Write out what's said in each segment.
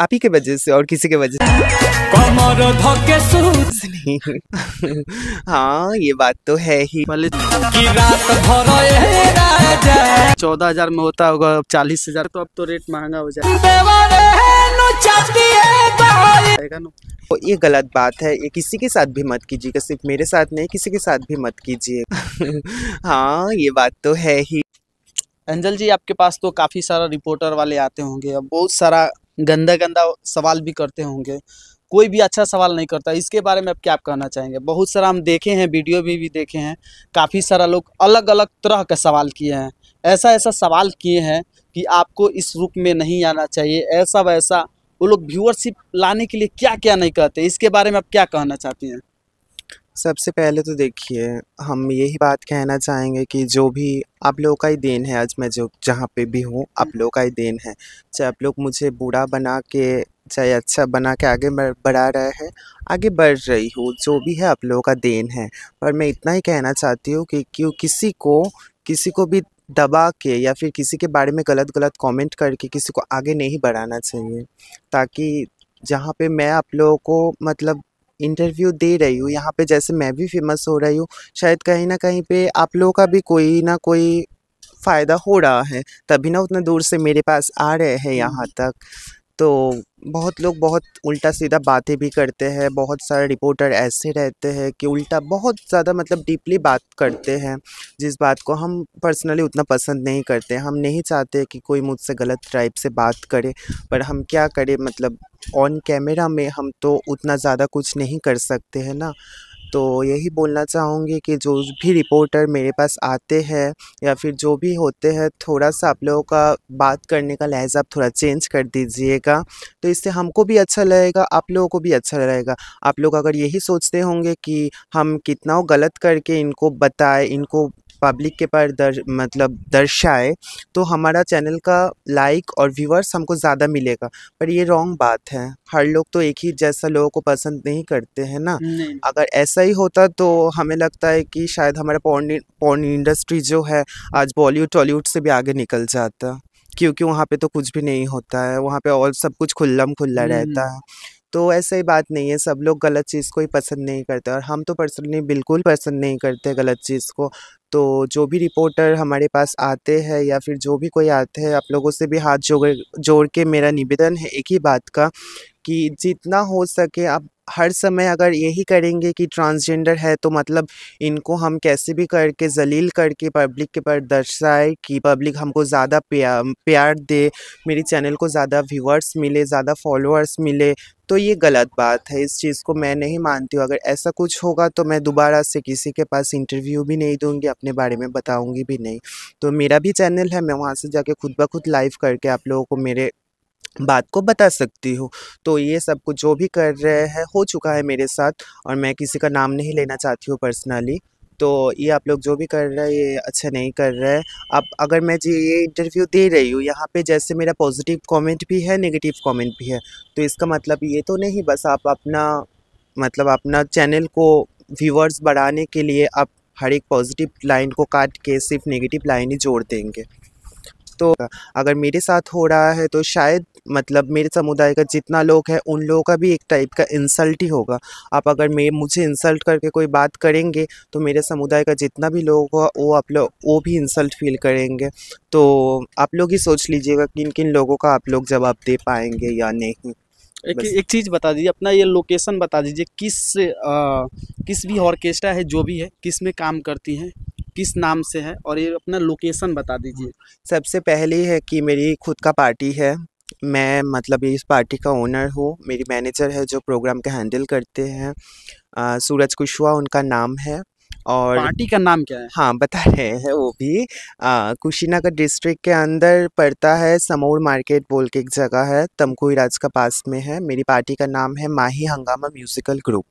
आप ही के वजह से और किसी के वजह से हाँ ये बात तो है ही चौदह हजार में होता होगा अब चालीस हजार तो अब तो रेट महंगा हो जाएगा तो ये गलत बात है ये किसी के साथ भी मत कीजिएगा सिर्फ मेरे साथ नहीं किसी के साथ भी मत कीजिए हाँ ये बात तो है ही अंजल जी आपके पास तो काफ़ी सारा रिपोर्टर वाले आते होंगे अब बहुत सारा गंदा गंदा सवाल भी करते होंगे कोई भी अच्छा सवाल नहीं करता इसके बारे में आप क्या कहना चाहेंगे बहुत सारा हम देखे हैं वीडियो भी भी देखे हैं काफ़ी सारा लोग अलग अलग तरह के सवाल किए हैं ऐसा ऐसा सवाल किए हैं कि आपको इस रूप में नहीं आना चाहिए ऐसा वैसा वो लोग व्यूअरशिप लाने के लिए क्या क्या नहीं कहते इसके बारे में आप क्या कहना चाहती हैं सबसे पहले तो देखिए हम यही बात कहना चाहेंगे कि जो भी आप लोगों का ही देन है आज मैं जो जहाँ पे भी हूँ आप हम्म। लोगों का ही देन है चाहे आप लोग मुझे बूढ़ा बना के चाहे अच्छा बना के आगे बढ़ा रहे हैं आगे बढ़ रही हूँ जो भी है आप लोगों का देन है पर मैं इतना ही कहना चाहती हूँ कि क्यों किसी को किसी को भी दबा के या फिर किसी के बारे में गलत गलत कमेंट करके किसी को आगे नहीं बढ़ाना चाहिए ताकि जहाँ पे मैं आप लोगों को मतलब इंटरव्यू दे रही हूँ यहाँ पे जैसे मैं भी फेमस हो रही हूँ शायद कहीं ना कहीं पे आप लोगों का भी कोई ना कोई फ़ायदा हो रहा है तभी ना उतना दूर से मेरे पास आ रहे हैं यहाँ तक तो बहुत लोग बहुत उल्टा सीधा बातें भी करते हैं बहुत सारे रिपोर्टर ऐसे रहते हैं कि उल्टा बहुत ज़्यादा मतलब डीपली बात करते हैं जिस बात को हम पर्सनली उतना पसंद नहीं करते हम नहीं चाहते कि कोई मुझसे गलत टाइप से बात करे पर हम क्या करें मतलब ऑन कैमरा में हम तो उतना ज़्यादा कुछ नहीं कर सकते हैं ना तो यही बोलना चाहूँगी कि जो भी रिपोर्टर मेरे पास आते हैं या फिर जो भी होते हैं थोड़ा सा आप लोगों का बात करने का लहजा आप थोड़ा चेंज कर दीजिएगा तो इससे हमको भी अच्छा लगेगा आप लोगों को भी अच्छा लगेगा आप लोग अगर यही सोचते होंगे कि हम कितना गलत करके इनको बताएं इनको पब्लिक के पर दर, मतलब दर्शाए तो हमारा चैनल का लाइक और व्यूअर्स हमको ज़्यादा मिलेगा पर ये रॉन्ग बात है हर लोग तो एक ही जैसा लोगों को पसंद नहीं करते हैं ना अगर ऐसा ही होता तो हमें लगता है कि शायद हमारा पॉर्न पॉर्न इंडस्ट्री जो है आज बॉलीवुड टॉलीवुड से भी आगे निकल जाता क्योंकि वहाँ पे तो कुछ भी नहीं होता है वहाँ पे और सब कुछ खुल्लम खुल्ला हम्म। रहता है तो ऐसा ही बात नहीं है सब लोग गलत चीज़ को ही पसंद नहीं करते और हम तो पर्सनली बिल्कुल पसंद नहीं करते गलत चीज़ को तो जो भी रिपोर्टर हमारे पास आते हैं या फिर जो भी कोई आते हैं आप लोगों से भी हाथ जोड़ जोड़ के मेरा निवेदन है एक ही बात का कि जितना हो सके आप हर समय अगर यही करेंगे कि ट्रांसजेंडर है तो मतलब इनको हम कैसे भी करके जलील करके पब्लिक के पर दर्शाए कि पब्लिक हमको ज़्यादा प्या, प्यार दे मेरी चैनल को ज़्यादा व्यूअर्स मिले ज़्यादा फॉलोअर्स मिले तो ये गलत बात है इस चीज़ को मैं नहीं मानती हूँ अगर ऐसा कुछ होगा तो मैं दोबारा से किसी के पास इंटरव्यू भी नहीं दूँगी अपने बारे में बताऊँगी भी नहीं तो मेरा भी चैनल है मैं वहाँ से जाके खुद ब खुद लाइव करके आप लोगों को मेरे बात को बता सकती हूँ तो ये सब कुछ जो भी कर रहे हैं हो चुका है मेरे साथ और मैं किसी का नाम नहीं लेना चाहती हूँ पर्सनली तो ये आप लोग जो भी कर रहे हैं ये अच्छा नहीं कर रहे हैं अब अगर मैं जी ये इंटरव्यू दे रही हूँ यहाँ पे जैसे मेरा पॉजिटिव कमेंट भी है नेगेटिव कमेंट भी है तो इसका मतलब ये तो नहीं बस आप अपना मतलब अपना चैनल को व्यूवर्स बढ़ाने के लिए आप हर एक पॉजिटिव लाइन को काट के सिर्फ नेगेटिव लाइन ही जोड़ देंगे तो अगर मेरे साथ हो रहा है तो शायद मतलब मेरे समुदाय का जितना लोग है उन लोगों का भी एक टाइप का इंसल्ट ही होगा आप अगर मे मुझे इंसल्ट करके कोई बात करेंगे तो मेरे समुदाय का जितना भी लोग होगा वो आप लोग वो भी इंसल्ट फील करेंगे तो आप लोग ही सोच लीजिएगा किन किन लोगों का आप लोग जवाब दे पाएंगे या नहीं एक एक चीज़ बता दीजिए अपना ये लोकेशन बता दीजिए किस आ, किस भी ऑर्केस्ट्रा है जो भी है किस में काम करती हैं किस नाम से है और ये अपना लोकेशन बता दीजिए सबसे पहले है कि मेरी खुद का पार्टी है मैं मतलब इस पार्टी का ओनर हूँ मेरी मैनेजर है जो प्रोग्राम का हैंडल करते हैं सूरज कुशवा उनका नाम है और पार्टी का नाम क्या है हाँ बता रहे हैं वो भी कुशीनगर डिस्ट्रिक्ट के अंदर पड़ता है समोर मार्केट बोल के एक जगह है तमकुई राज का पास में है मेरी पार्टी का नाम है माही हंगामा म्यूजिकल ग्रुप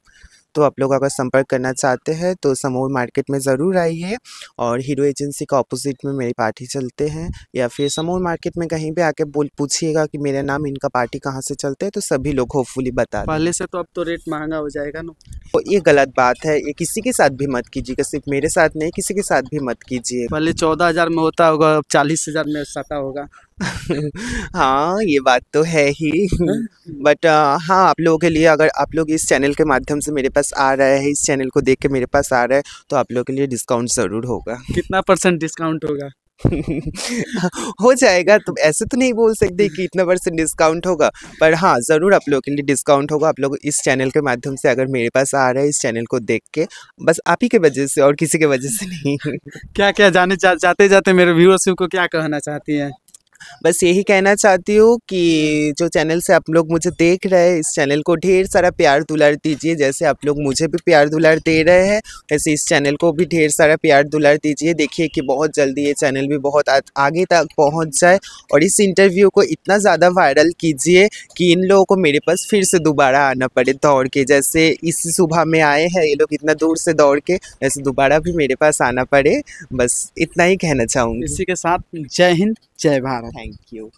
तो आप लोग अगर संपर्क करना चाहते हैं तो समूह मार्केट में ज़रूर आइए और हीरो एजेंसी का ऑपोजिट में मेरी पार्टी चलते हैं या फिर समूह मार्केट में कहीं भी आके बोल पूछिएगा कि मेरा नाम इनका पार्टी कहाँ से चलते हैं तो सभी लोग होपफुली बता पहले से तो अब तो रेट महंगा हो जाएगा ना तो ये गलत बात है ये किसी के साथ भी मत कीजिएगा सिर्फ मेरे साथ नहीं किसी के साथ भी मत कीजिए पहले चौदह हज़ार में होता होगा अब चालीस हज़ार में सता होगा हाँ, ये बात तो है ही बट uh, हाँ, आप लोगों के लिए अगर आप लोग इस चैनल के माध्यम से मेरे पास आ रहे हैं, इस चैनल को देख के मेरे पास आ रहे हैं, तो आप लोगों के लिए डिस्काउंट ज़रूर होगा। कितना परसेंट डिस्काउंट होगा? हो जाएगा तो ऐसे तो नहीं बोल सकते कि इतना परसेंट डिस्काउंट होगा, पर हाँ, ज़रूर आप लोगों के लिए डिस्काउंट होगा। आप लोग इस चैनल के माध्यम से अगर मेरे पास आ रहे हैं, इस चैनल को देख के, बस आप ही के वजह से और किसी के वजह से नहीं। क्या-क्या जाने जा, जाते-जाते मेरे व्यूअर्स को क्या कहना चाहती हैं? बस यही कहना चाहती हूँ कि जो चैनल से आप लोग मुझे देख रहे हैं इस चैनल को ढेर सारा प्यार दुलार दीजिए जैसे आप लोग मुझे भी प्यार दुलार दे रहे हैं वैसे इस चैनल को भी ढेर सारा प्यार दुलार दीजिए देखिए कि बहुत जल्दी ये चैनल भी बहुत आगे तक पहुँच जाए और इस इंटरव्यू को इतना ज़्यादा वायरल कीजिए कि इन लोगों को मेरे पास फिर से दोबारा आना पड़े दौड़ के जैसे इस सुबह में आए हैं ये लोग इतना दूर से दौड़ के वैसे दोबारा भी मेरे पास आना पड़े बस इतना ही कहना चाहूँगी इसी के साथ जय हिंद जय भारत Thank you.